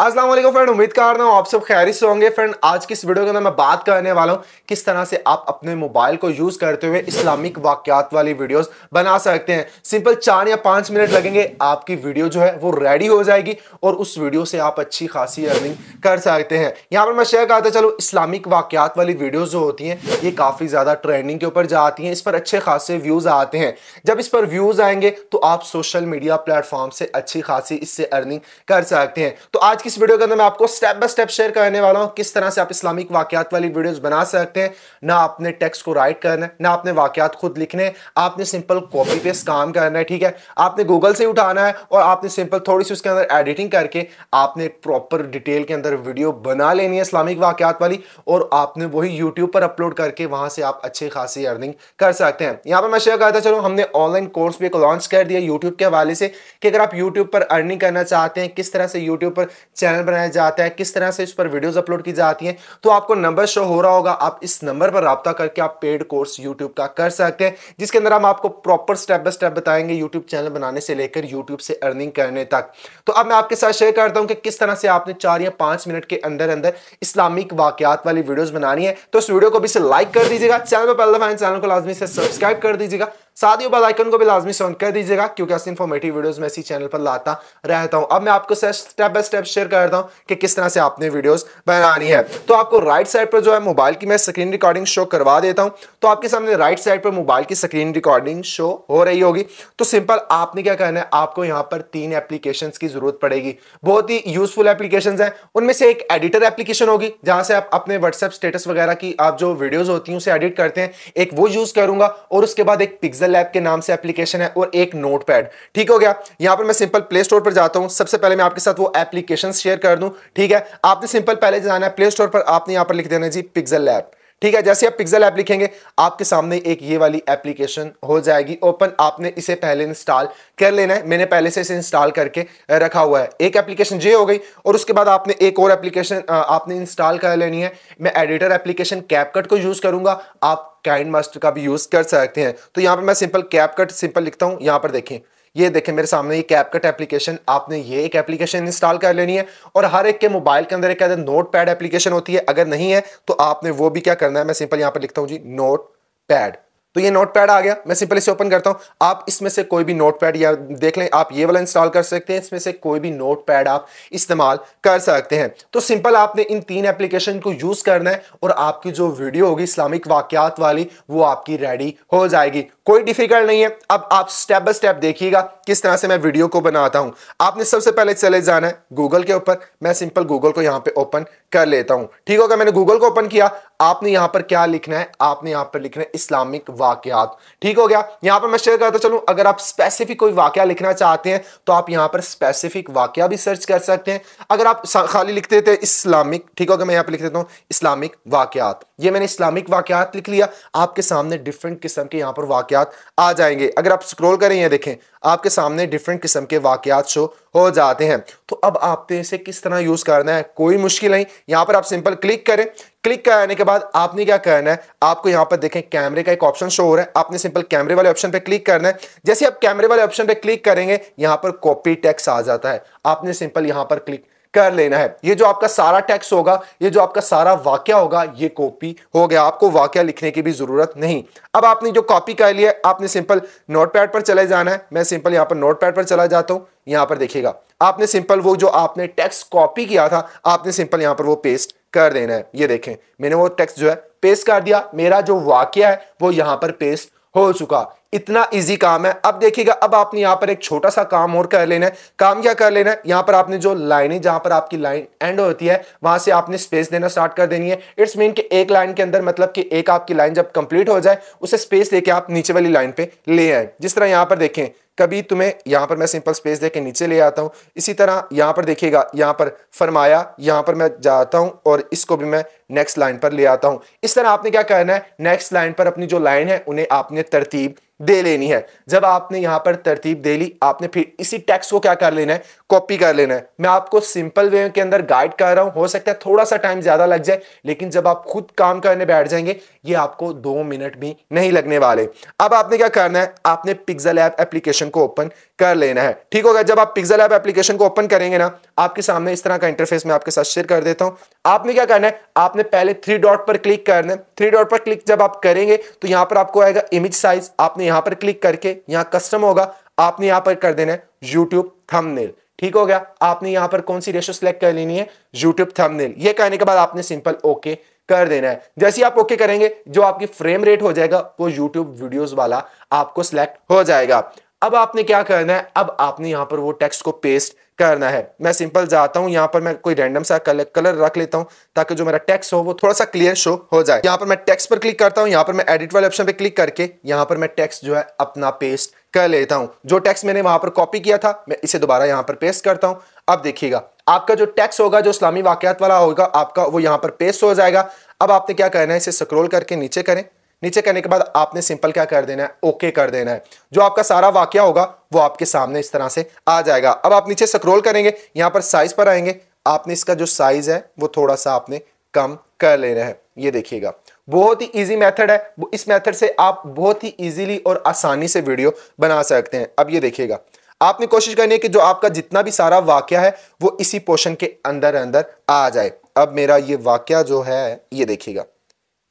Aslam friend उम्मीद कर रहा हूँ आप सब खैरी से होंगे फ्रेंड आज की इस वीडियो के अंदर मैं बात करने वाला हूँ किस तरह से आप अपने मोबाइल को यूज़ करते हुए इस्लामिक वाक्यात वाली वीडियोस बना सकते हैं सिंपल चार या पाँच मिनट लगेंगे आपकी वीडियो जो है वो रेडी हो जाएगी और उस वीडियो से आप अच्छी खासी अर्निंग कर सकते हैं यहाँ पर मैं शेयर करता चलो इस्लामिक वाक्यात वाली वीडियोज़ जो होती हैं ये काफ़ी ज़्यादा ट्रेंडिंग के ऊपर जाती हैं इस पर अच्छे खासे व्यूज़ आते हैं जब इस पर व्यूज़ आएंगे तो आप सोशल मीडिया प्लेटफॉर्म से अच्छी खासी इससे अर्निंग कर सकते हैं तो आज की इस वीडियो के अंदर मैं आपको स्टेप बाय स्टेप शेयर करने वाला हूं किस तरह से आप इस्लामिक वाकयात वाली वीडियोस बना सकते हैं ना आपने टेक्स्ट को राइट करना है ना आपने वाकयात खुद लिखने आपने सिंपल कॉपी पेस्ट काम करना है ठीक है आपने गूगल से उठाना है और आपने सिंपल थोड़ी सी उसके अंदर एडिटिंग करके आपने प्रॉपर डिटेल के अंदर वीडियो बना लेनी है इस्लामिक वाकयात वाली और आपने वही यूट्यूब पर अपलोड करके वहां से आप अच्छी खासी अर्निंग कर सकते हैं यहाँ पर मैं शेयर करता चलो हमने ऑनलाइन कोर्स भी एक लॉन्च कर दिया यूट्यूब के हवाले से कि अगर आप यूट्यूब पर अर्निंग करना चाहते हैं किस तरह से यूट्यूब पर चैनल बनाया जाता है किस तरह से इस पर वीडियोस अपलोड की जाती हैं तो आपको नंबर शो हो रहा होगा आप इस नंबर पर रबता करके आप पेड कोर्स यूट्यूब का कर सकते हैं जिसके अंदर हम आपको प्रॉपर स्टेप बाय स्टेप बताएंगे यूट्यूब चैनल बनाने से लेकर यूट्यूब से अर्निंग करने तक तो अब मैं आपके साथ शेयर करता हूँ कि किस तरह से आपने चार या पाँच मिनट के अंदर अंदर इस्लामिक वाकयात वाली वीडियोज़ बनानी है तो इस वीडियो को भी से लाइक कर दीजिएगा चैनल पर पहले फैन चैनल को लाजमी से सब्सक्राइब कर दीजिएगा साथ ही बेल आइकन को भी लाजमी से कर दीजिएगा क्योंकि ऐसे इन्फॉर्मेटिव वीडियोस मैं इसी चैनल पर लाता रहता हूं अब मैं आपको स्टेप बाय स्टेप शेयर करता हूं कि किस तरह से आपने वीडियोस बनानी है तो आपको राइट साइड पर जो है मोबाइल की मैं स्क्रीन रिकॉर्डिंग शो करवा देता हूं तो आपके सामने राइट साइड पर मोबाइल की स्क्रीन रिकॉर्डिंग शो हो रही होगी तो सिंपल आपने क्या करना है आपको यहाँ पर तीन एप्लीकेशन की जरूरत पड़ेगी बहुत ही यूजफुल एप्लीकेशन है उनमें से एक एडिटर एप्लीकेशन होगी जहां से आप अपने व्हाट्सएप स्टेटस वगैरह की आप जो वीडियोज होती है उसे एडिट करते हैं एक वो यूज करूंगा और उसके बाद एक पिक्सल पिक्सल लैब के नाम से एप्लीकेशन है और एक नोट पैड ठीक हो गया यहां पर मैं सिंपल प्ले स्टोर पर जाता हूं सबसे पहले मैं आपके साथ वो एप्लीकेशन शेयर कर दूं ठीक है आपने सिंपल पहले जाना है प्ले स्टोर पर आपने यहां पर लिख देना जी पिक्सल लैब ठीक है जैसे आप पिक्सल ऐप लिखेंगे आपके सामने एक ये वाली एप्लीकेशन हो जाएगी ओपन आपने इसे पहले इंस्टॉल कर लेना है मैंने पहले से इसे इंस्टॉल करके रखा हुआ है एक एप्लीकेशन ये हो गई और उसके बाद आपने एक और एप्लीकेशन आपने इंस्टॉल कर लेनी है मैं एडिटर एप्लीकेशन कैपकट को यूज़ करूंगा आप काइंड मास्टर का भी यूज़ कर सकते हैं तो यहाँ पर मैं सिंपल कैपकट सिंपल लिखता हूँ यहाँ पर देखें ये देखें मेरे सामने ये कैप कट एप्लीकेशन आपने ये एक एप्लीकेशन इंस्टॉल कर लेनी है और हर एक के मोबाइल के अंदर एक नोट पैड एप्लीकेशन होती है अगर नहीं है तो आपने वो भी क्या करना है मैं सिंपल यहाँ पर लिखता हूँ जी नोट पैड तो ये नोट पैड आ गया मैं सिंपल इसे ओपन करता हूं आप इसमें से कोई भी नोट पैड या देख लें आप ये वाला इंस्टॉल कर सकते हैं इसमें से कोई भी नोट पैड आप इस्तेमाल कर सकते हैं तो सिंपल आपने इन तीन एप्लीकेशन को यूज़ करना है और आपकी जो वीडियो होगी इस्लामिक वाक्यात वाली वो आपकी रेडी हो जाएगी कोई डिफिकल्ट नहीं है अब आप स्टेप बाय स्टेप देखिएगा किस तरह से मैं वीडियो को बनाता हूं आपने सबसे पहले चले जाना है गूगल के ऊपर मैं सिंपल गूगल को यहां पे ओपन कर लेता हूं ठीक होगा मैंने गूगल को ओपन किया आपने यहां पर क्या लिखना है आपने यहां पर लिखना है इस्लामिक वाकयात ठीक हो गया यहां पर मैं शेयर करता चलूं अगर आप स्पेसिफिक कोई वाक्य लिखना चाहते हैं तो आप यहां पर स्पेसिफिक वाक्य भी सर्च कर सकते हैं अगर आप खाली लिखते थे इस्लामिक ठीक हो गया मैं यहां पर लिख देता हूं इस्लामिक वाकयात ये मैंने इस्लामिक वाकयात लिख लिया आपके सामने डिफरेंट किस्म के यहाँ पर वाकयात आ जाएंगे अगर आप स्क्रॉल करें ये देखें आपके सामने डिफरेंट किस्म के वाकयात शो हो जाते हैं तो अब आपने इसे किस तरह यूज़ करना है कोई मुश्किल नहीं यहाँ पर आप सिंपल क्लिक करें क्लिक कराने के बाद आपने क्या करना है आपको यहाँ पर देखें कैमरे का एक ऑप्शन शो हो रहा है आपने सिंपल कैमरे वाले ऑप्शन पे क्लिक करना है जैसे आप कैमरे वाले ऑप्शन पे क्लिक करेंगे यहाँ पर कॉपी टैक्स आ जाता है आपने सिंपल यहाँ पर क्लिक कर लेना है ये जो आपका सारा टैक्स होगा ये जो आपका सारा वाक्य होगा ये कॉपी हो गया आपको वाक्य लिखने की भी जरूरत नहीं अब आपने जो कॉपी कर लिया आपने सिंपल नोट पर चले जाना है मैं सिंपल यहाँ पर नोट पर चला जाता हूँ यहाँ पर देखिएगा आपने सिंपल वो जो आपने टैक्स कॉपी किया था आपने सिंपल यहाँ पर वो पेस्ट कर देना है ये देखें मैंने वो टेक्स्ट जो है पेस्ट कर दिया मेरा जो वाक्य है वो यहां पर पेस्ट हो चुका इतना इजी काम है अब देखिएगा अब आपने यहां पर एक छोटा सा काम और कर लेना है काम क्या कर लेना है यहां पर आपने जो लाइन है जहां पर आपकी लाइन एंड होती है वहां से आपने स्पेस देना स्टार्ट कर देनी है इट्स मीन कि एक लाइन के अंदर मतलब कि एक आपकी लाइन जब कंप्लीट हो जाए उसे स्पेस देके आप नीचे वाली लाइन पे ले आए जिस तरह यहां पर देखें कभी तुम्हें यहाँ पर मैं सिंपल स्पेस दे के नीचे ले आता हूँ इसी तरह यहाँ पर देखिएगा यहाँ पर फरमाया यहाँ पर मैं जाता हूँ और इसको भी मैं नेक्स्ट लाइन पर ले आता हूँ इस तरह आपने क्या करना है नेक्स्ट लाइन पर अपनी जो लाइन है उन्हें आपने तरतीब दे लेनी है जब आपने यहाँ पर तरतीब दे ली आपने फिर इसी टैक्स को क्या कर लेना है कॉपी कर लेना है मैं आपको सिंपल वे के अंदर गाइड कर रहा हूँ हो सकता है थोड़ा सा टाइम ज़्यादा लग जाए लेकिन जब आप खुद काम करने बैठ जाएंगे ये आपको दो मिनट भी नहीं लगने वाले अब आपने क्या करना है आपने पिक्जल ऐप एप्लीकेशन को ओपन कर लेना है ठीक होगा जब आप पिक्जल ऐप एप्लीकेशन को ओपन करेंगे ना आपके सामने इस तरह का इंटरफेस मैं आपके साथ शेयर कर देता हूं आपने क्या करना है आपने पहले थ्री डॉट पर क्लिक करना है थ्री डॉट पर क्लिक जब आप करेंगे तो यहां पर आपको आएगा इमेज साइज आपने यहां पर क्लिक करके यहां कस्टम होगा आपने यहां पर कर देना है यूट्यूब थमनेल ठीक हो गया आपने यहां पर कौन सी रेशो सिलेक्ट कर लेनी है यूट्यूब थमनेल ये कहने के बाद आपने सिंपल ओके okay कर देना है जैसे ही आप ओके करेंगे जो आपकी फ्रेम रेट हो जाएगा वो यूट्यूब वीडियोस वाला आपको सिलेक्ट हो जाएगा अब आपने क्या करना है अब आपने यहां पर वो टेक्स्ट को पेस्ट करना है मैं सिंपल जाता हूं यहां पर मैं कोई रैंडम सा कलर कलर रख लेता हूं ताकि जो मेरा टेक्स्ट हो वो थोड़ा सा क्लियर शो हो जाए यहां पर मैं टेक्स्ट पर क्लिक करता हूं यहां पर मैं एडिट वाले ऑप्शन पे क्लिक करके यहां पर मैं टेक्स्ट जो है अपना पेस्ट कर लेता हूं जो टैक्स मैंने वहां पर कॉपी किया था मैं इसे दोबारा यहां पर पेस्ट करता हूं अब देखिएगा आपका जो टैक्स होगा जो इस्लामी वाकयात वाला होगा आपका वो यहां पर पेस्ट हो जाएगा अब आपने क्या करना है इसे स्क्रोल करके नीचे करें नीचे करने के बाद आपने सिंपल क्या कर देना है ओके कर देना है जो आपका सारा वाक्य होगा वो आपके सामने इस तरह से आ जाएगा अब आप नीचे स्क्रोल करेंगे यहाँ पर साइज पर आएंगे आपने इसका जो साइज है वो थोड़ा सा आपने कम कर लेना है ये देखिएगा बहुत ही इजी मेथड है इस मेथड से आप बहुत ही इजीली और आसानी से वीडियो बना सकते हैं अब ये देखिएगा आपने कोशिश करनी है कि जो आपका जितना भी सारा वाक्य है वो इसी पोर्शन के अंदर अंदर आ जाए अब मेरा ये वाक्य जो है ये देखिएगा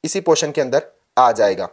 इसी पोर्शन के अंदर आ जाएगा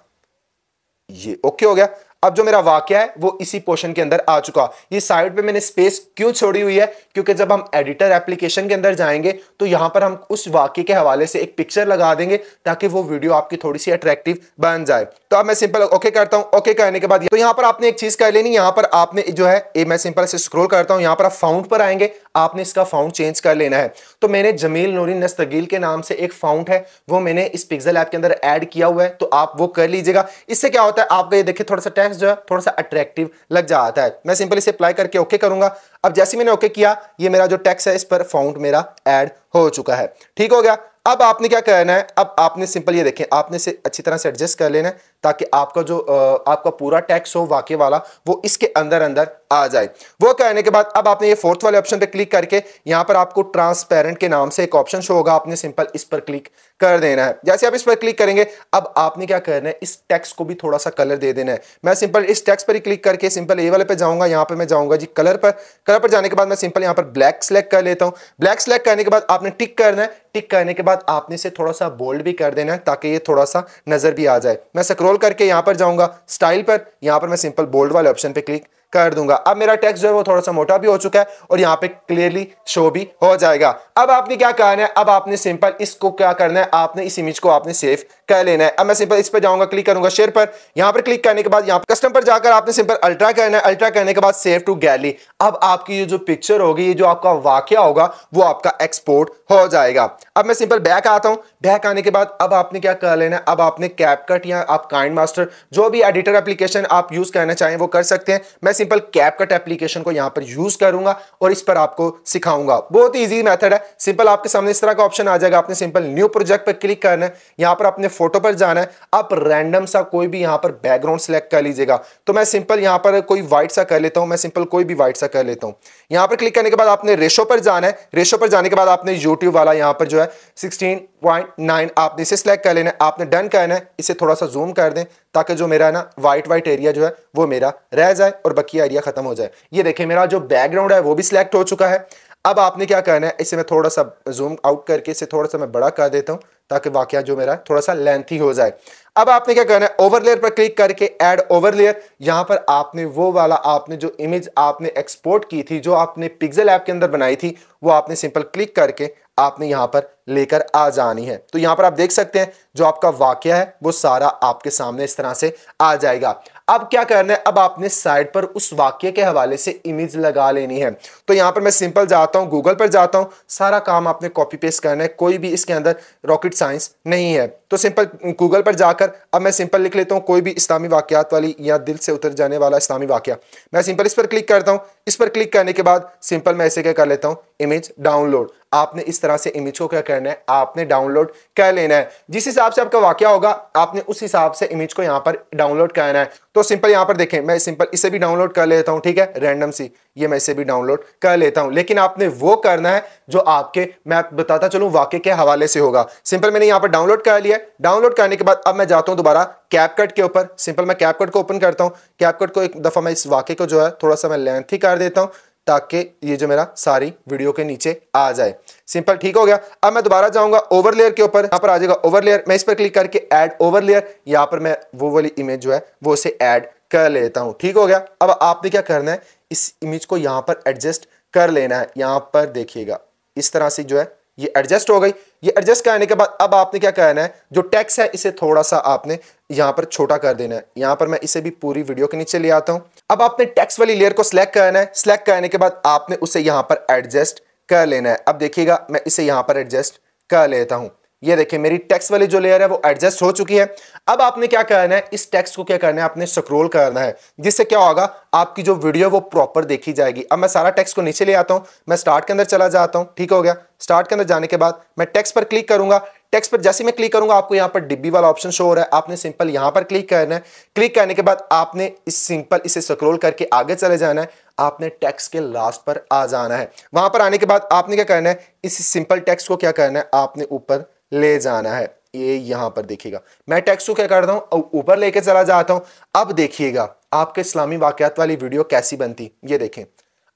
ये ओके हो गया अब जो मेरा वाक्य है वो इसी पोर्शन के अंदर आ चुका ये साइड पे मैंने स्पेस क्यों छोड़ी हुई है क्योंकि जब हम एडिटर एप्लीकेशन के अंदर जाएंगे तो यहां पर हम उस वाक्य के हवाले से एक पिक्चर लगा देंगे ताकि वो वीडियो आपकी थोड़ी सी अट्रैक्टिव बन जाए तो अब मैं सिंपल ओके करता हूं ओके करने के बाद तो यहां पर आपने एक चीज कर लेनी यहां पर आपने जो है ए मैं सिंपल से स्क्रोल करता हूं यहां पर आप फाउंट पर आएंगे आपने इसका फाउंट चेंज कर लेना है तो मैंने जमील नूरी नस्तगील के नाम से एक फाउंट है वो मैंने इस पिक्सल ऐप के अंदर एड किया हुआ है तो आप वो कर लीजिएगा इससे क्या होता है आपका ये देखिए थोड़ा सा टैक्स जो है थोड़ा सा अट्रैक्टिव लग जाता है मैं सिंपली इसे अप्लाई करके ओके करूंगा अब जैसे मैंने ओके किया ये मेरा जो टैक्स है इस पर फाउंड मेरा ऐड हो चुका है ठीक हो गया अब आपने क्या करना है अब आपने सिंपल ये देखें आपने इसे अच्छी तरह से एडजस्ट कर लेना है ताकि आपका जो आपका पूरा टैक्स हो वाकई वाला वो इसके अंदर अंदर आ जाए वो कहने के बाद अब आपने ये फोर्थ वाले ऑप्शन पे क्लिक करके यहां पर आपको ट्रांसपेरेंट के नाम से एक ऑप्शन शो होगा आपने सिंपल इस पर क्लिक कर देना है जैसे आप इस पर क्लिक करेंगे अब आपने क्या करना है इस टैक्स को भी थोड़ा सा कलर दे देना है मैं सिंपल इस टैक्स पर ही क्लिक करके सिंपल ए वाले पे जाऊंगा यहां पर मैं जाऊंगा जी कलर पर कलर पर जाने के बाद मैं सिंपल यहाँ पर ब्लैक सेलेक्ट कर लेता हूं ब्लैक सेलेक्ट करने के बाद आपने टिक करना है टिक करने के बाद आपने इसे थोड़ा सा बोल्ड भी कर देना है ताकि ये थोड़ा सा नजर भी आ जाए मैं सक्रो स्क्रॉल करके यहां पर जाऊंगा स्टाइल पर यहां पर मैं सिंपल बोल्ड वाले ऑप्शन पर क्लिक कर दूंगा अब मेरा टेक्स्ट जो है वो थोड़ा सा मोटा भी हो चुका है और यहाँ पे क्लियरली शो भी हो जाएगा अब आपने क्या करना है अब आपने सिंपल इसको क्या करना है आपने इस इमेज को आपने सेव कर लेना है अब मैं सिंपल इस पर जाऊंगा क्लिक करूंगा शेयर पर यहाँ पर क्लिक करने के बाद यहाँ पर कस्टम पर जाकर आपने सिंपल अल्ट्रा करना है अल्ट्रा करने के बाद सेव टू गैली अब आपकी ये जो पिक्चर होगी ये जो आपका वाक्य होगा वो आपका एक्सपोर्ट हो जाएगा अब मैं सिंपल बैक आता हूँ बैक आने के बाद अब आपने क्या कर लेना है अब आपने कैपकट या आप काइंड मास्टर जो भी एडिटर एप्लीकेशन आप यूज करना चाहें वो कर सकते हैं मैं सिंपल कैप कट एप्लीकेशन को यहां पर यूज करूंगा और इस पर आपको सिखाऊंगा बहुत इजी मेथड है सिंपल आपके सामने इस तरह का ऑप्शन आ जाएगा आपने सिंपल न्यू प्रोजेक्ट पर क्लिक करना है यहां पर अपने फोटो पर जाना है आप रैंडम सा कोई भी यहां पर बैकग्राउंड सेलेक्ट कर लीजिएगा तो मैं सिंपल यहां पर कोई व्हाइट सा कर लेता हूं मैं सिंपल कोई भी व्हाइट सा कर लेता हूं यहां पर क्लिक करने के बाद आपने रेशो पर जाना है रेशो पर जाने के बाद आपने यूट्यूब वाला यहां पर जो है 16.9 आपने इसे सिलेक्ट कर लेना है आपने डन करना है इसे थोड़ा सा जूम कर दें ताकि जो मेरा है ना वाइट वाइट एरिया जो है वो मेरा रह जाए और बाकी एरिया खत्म हो जाए ये देखिए मेरा जो बैकग्राउंड है वो भी सिलेक्ट हो चुका है अब आपने क्या करना है इसे मैं थोड़ा सा जूम आउट करके इसे थोड़ा सा मैं बड़ा कर देता हूँ ताकि वाक्य जो मेरा थोड़ा सा लेंथी हो जाए अब आपने क्या करना है ओवरलेयर पर क्लिक करके ऐड ओवरलेयर यहां पर आपने वो वाला आपने जो इमेज आपने एक्सपोर्ट की थी जो आपने पिक्सल ऐप के अंदर बनाई थी वो आपने सिंपल क्लिक करके आपने यहां पर लेकर आ जानी है तो यहां पर आप देख सकते हैं जो आपका वाक्य है वो सारा आपके सामने इस तरह से आ जाएगा अब क्या करना है अब आपने साइड पर उस वाक्य के हवाले से इमेज लगा लेनी है तो यहां पर मैं सिंपल जाता हूं गूगल पर जाता हूं सारा काम आपने कॉपी पेस्ट करना है कोई भी इसके अंदर रॉकेट साइंस नहीं है तो सिंपल गूगल पर जाकर अब मैं सिंपल लिख लेता हूँ कोई भी इस्लामी वाक्यात वाली या दिल से उतर जाने वाला इस्लामी वाक्य मैं सिंपल इस पर क्लिक करता हूँ इस पर क्लिक करने के बाद सिंपल मैं ऐसे क्या कर लेता हूँ इमेज डाउनलोड आपने इस तरह से इमेज को क्या करना है आपने डाउनलोड कर लेना है जिस हिसाब से आपका वाक्य होगा आपने उस हिसाब से इमेज को यहाँ पर डाउनलोड करना है तो सिंपल यहाँ पर देखें मैं सिंपल इसे भी डाउनलोड कर लेता हूँ ठीक है रैंडम सी ये मैं इसे भी डाउनलोड कर लेता हूं लेकिन आपने वो करना है जो आपके मैं बताता चलूं वाक्य के हवाले से होगा सिंपल मैंने यहां पर डाउनलोड कर लिया डाउनलोड करने के बाद अब मैं जाता हूं दोबारा कैपकट के ऊपर सिंपल मैं कैपकट को ओपन करता हूं कैपकट को एक दफा मैं इस वाक्य को जो है थोड़ा सा मैं लेंथ ही कर देता हूं ताकि ये जो मेरा सारी वीडियो के नीचे आ जाए सिंपल ठीक हो गया अब मैं दोबारा जाऊंगा ओवरलेयर के ऊपर यहाँ पर आ जाएगा ओवरलेयर मैं इस पर क्लिक करके ऐड ओवर लेयर यहाँ पर मैं वो वाली इमेज जो है वो उसे ऐड कर लेता हूँ ठीक हो गया अब आपने क्या करना है इस इमेज को यहाँ पर एडजस्ट कर लेना है यहाँ पर देखिएगा इस तरह से जो है ये एडजस्ट हो गई ये एडजस्ट करने के बाद अब आपने क्या करना है जो टैक्स है इसे थोड़ा सा आपने यहाँ पर छोटा कर देना है यहाँ पर मैं इसे भी पूरी वीडियो के नीचे ले आता हूँ अब आपने टैक्स वाली लेयर को सिलेक्ट करना है सिलेक्ट करने के बाद आपने उसे यहाँ पर एडजस्ट कर लेना है अब देखिएगा मैं इसे यहाँ पर एडजस्ट कर लेता हूँ ये देखिए मेरी टेक्स्ट वाली जो लेयर है वो एडजस्ट हो चुकी है अब आपने क्या करना है इस टेक्स्ट को क्या करना है आपने स्क्रोल करना है जिससे क्या होगा आपकी जो वीडियो वो प्रॉपर देखी जाएगी अब मैं सारा टेक्स्ट को नीचे ले आता हूं मैं स्टार्ट के अंदर चला जाता हूं ठीक हो गया स्टार्ट के अंदर जाने के बाद मैं टेक्स्ट पर क्लिक करूंगा टेक्स पर जैसे मैं क्लिक करूंगा आपको यहाँ पर डिब्बी वाला ऑप्शन शो हो रहा है आपने सिंपल यहाँ पर क्लिक करना है क्लिक करने के बाद आपने इस सिंपल इसे स्क्रोल करके आगे चले जाना है आपने टेक्स के लास्ट पर आ जाना है वहां पर आने के बाद आपने क्या करना है इस सिंपल टेक्स को क्या करना है आपने ऊपर ले जाना है ये यहां पर देखिएगा मैं टैक्स को क्या करता हूं ऊपर लेके चला जाता हूं अब देखिएगा आपके इस्लामी वाकयात वाली वीडियो कैसी बनती ये देखें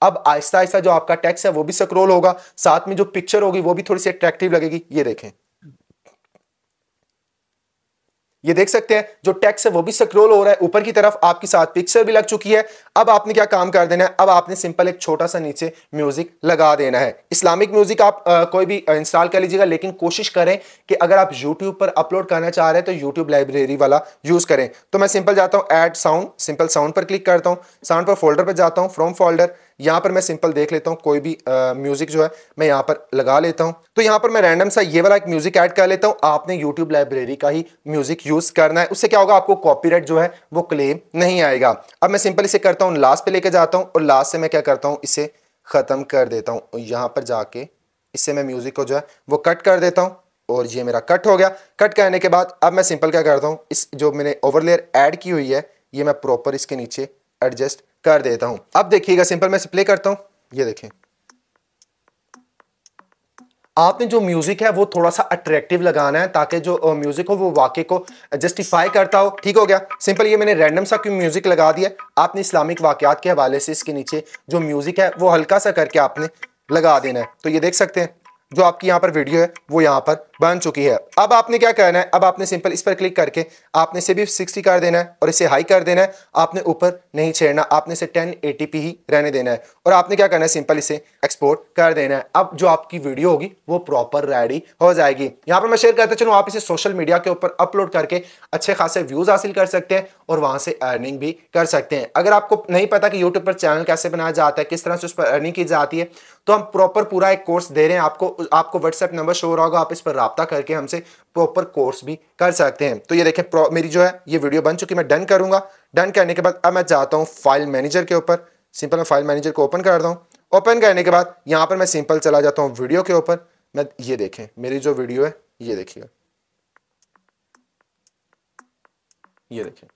अब आहिस्ता आहिस्ता जो आपका टैक्स है वो भी सक्रोल होगा साथ में जो पिक्चर होगी वो भी थोड़ी सी अट्रैक्टिव लगेगी ये देखें ये देख सकते हैं जो टेक्स है वो भी स्क्रोल हो रहा है ऊपर की तरफ आपके साथ पिक्चर भी लग चुकी है अब आपने क्या काम कर देना है अब आपने सिंपल एक छोटा सा नीचे म्यूजिक लगा देना है इस्लामिक म्यूजिक आप आ, कोई भी इंस्टॉल कर लीजिएगा लेकिन कोशिश करें कि अगर आप यूट्यूब पर अपलोड करना चाह रहे हैं तो यूट्यूब लाइब्रेरी वाला यूज करें तो मैं सिंपल जाता हूँ एड साउंड सिंपल साउंड पर क्लिक करता हूँ साउंड पर फोल्डर पर जाता हूँ फ्रॉम फोल्डर यहाँ पर मैं सिंपल देख लेता हूँ कोई भी म्यूज़िक जो है मैं यहाँ पर लगा लेता हूँ तो यहाँ पर मैं रैंडम सा ये वाला एक म्यूज़िक ऐड कर लेता हूँ आपने यूट्यूब लाइब्रेरी का ही म्यूज़िक यूज़ करना है उससे क्या होगा आपको कॉपीराइट जो है वो क्लेम नहीं आएगा अब मैं सिंपल इसे करता हूँ लास्ट पे लेके जाता हूँ और लास्ट से मैं क्या करता हूँ इसे ख़त्म कर देता हूँ यहाँ पर जाके इससे मैं म्यूज़िक को जो है वो कट कर देता हूँ और ये मेरा कट हो गया कट करने के बाद अब मैं सिंपल क्या करता हूँ इस जो मैंने ओवरलेयर ऐड की हुई है ये मैं प्रॉपर इसके नीचे एडजस्ट कर देता हूं अब देखिएगा सिंपल मैं प्ले करता हूं ये देखें आपने जो म्यूजिक है वो थोड़ा सा अट्रैक्टिव लगाना है ताकि जो म्यूजिक हो वो वाक्य को जस्टिफाई करता हो ठीक हो गया सिंपल ये मैंने रैंडम सा क्यों म्यूजिक लगा दिया आपने इस्लामिक वाकयात के हवाले से इसके नीचे जो म्यूजिक है वो हल्का सा करके आपने लगा देना है तो ये देख सकते हैं जो आपकी यहाँ पर वीडियो है वो यहाँ पर बन चुकी है अब आपने क्या करना है अब आपने सिंपल इस पर क्लिक करके आपने इसे भी सिक्सटी कर देना है और इसे हाई कर देना है आपने ऊपर नहीं छेड़ना आपने इसे 1080p ही रहने देना है और आपने क्या करना है सिंपल इसे एक्सपोर्ट कर देना है अब जो आपकी वीडियो होगी वो प्रॉपर रेडी हो जाएगी यहाँ पर मैं शेयर करता चलूँ आप इसे सोशल मीडिया के ऊपर अपलोड करके अच्छे खासे व्यूज हासिल कर सकते हैं और वहाँ से अर्निंग भी कर सकते हैं अगर आपको नहीं पता कि यूट्यूब पर चैनल कैसे बनाया जाता है किस तरह से उस पर अर्निंग की जाती है तो हम प्रॉपर पूरा एक कोर्स दे रहे हैं आपको आपको व्हाट्सएप नंबर शो हो रहा होगा आप इस पर रबता करके हमसे प्रॉपर कोर्स भी कर सकते हैं तो ये देखें मेरी जो है ये वीडियो बन चुकी मैं डन करूंगा डन करने के बाद अब मैं चाहता हूँ फाइल मैनेजर के ऊपर सिंपल मैं फाइल मैनेजर को ओपन कर हूँ ओपन करने के बाद यहाँ पर मैं सिंपल चला जाता हूँ वीडियो के ऊपर मैं ये देखें मेरी जो वीडियो है ये देखिएगा ये देखिए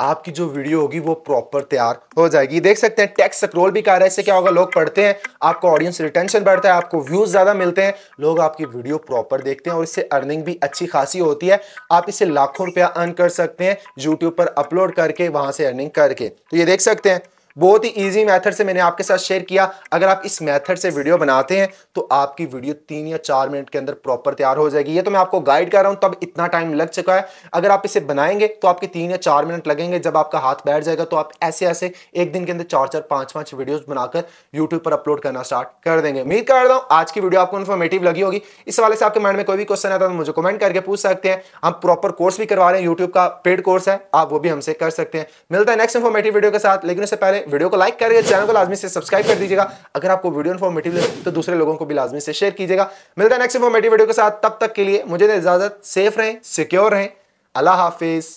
आपकी जो वीडियो होगी वो प्रॉपर तैयार हो जाएगी देख सकते हैं टेक्स्ट स्क्रॉल भी कर रहा है इससे क्या होगा लोग पढ़ते हैं आपका ऑडियंस रिटेंशन बढ़ता है आपको व्यूज ज़्यादा मिलते हैं लोग आपकी वीडियो प्रॉपर देखते हैं और इससे अर्निंग भी अच्छी खासी होती है आप इसे लाखों रुपया अर्न कर सकते हैं यूट्यूब पर अपलोड करके वहां से अर्निंग करके तो ये देख सकते हैं बहुत ही ईजी मैथड से मैंने आपके साथ शेयर किया अगर आप इस मैथड से वीडियो बनाते हैं तो आपकी वीडियो तीन या चार मिनट के अंदर प्रॉपर तैयार हो जाएगी ये तो मैं आपको गाइड कर रहा हूं तब इतना टाइम लग चुका है अगर आप इसे बनाएंगे तो आपके तीन या चार मिनट लगेंगे जब आपका हाथ बैठ जाएगा तो आप ऐसे ऐसे एक दिन के अंदर चार चार पांच पांच वीडियो बनाकर यूट्यूब पर अपलोड करना स्टार्ट कर देंगे उम्मीद कर रहा हूँ आज की वीडियो आपको इन्फॉर्मेटिव लगी होगी इस वाले से आपके माइंड में कोई भी क्वेश्चन आता है तो मुझे कमेंट करके पूछ सकते हैं हम प्रॉपर कोर्स भी करवा रहे हैं यूट्यूब का पेड कोर्स है आप वो भी हमसे कर सकते हैं मिलता है नेक्स्ट इन्फॉर्मेटिव वीडियो के साथ लेकिन उससे पहले वीडियो को लाइक करिएगा चैनल को लाजमी से सब्सक्राइब कर दीजिएगा अगर आपको वीडियो इन्फॉर्मेटिव लगे तो दूसरे लोगों को भी लाजमी से शेयर कीजिएगा मिलता है नेक्स्ट इन्फॉर्मेटिव वीडियो के साथ तब तक के लिए मुझे इजाजत सेफ रहें सिक्योर रहें अल्लाह हाफिज़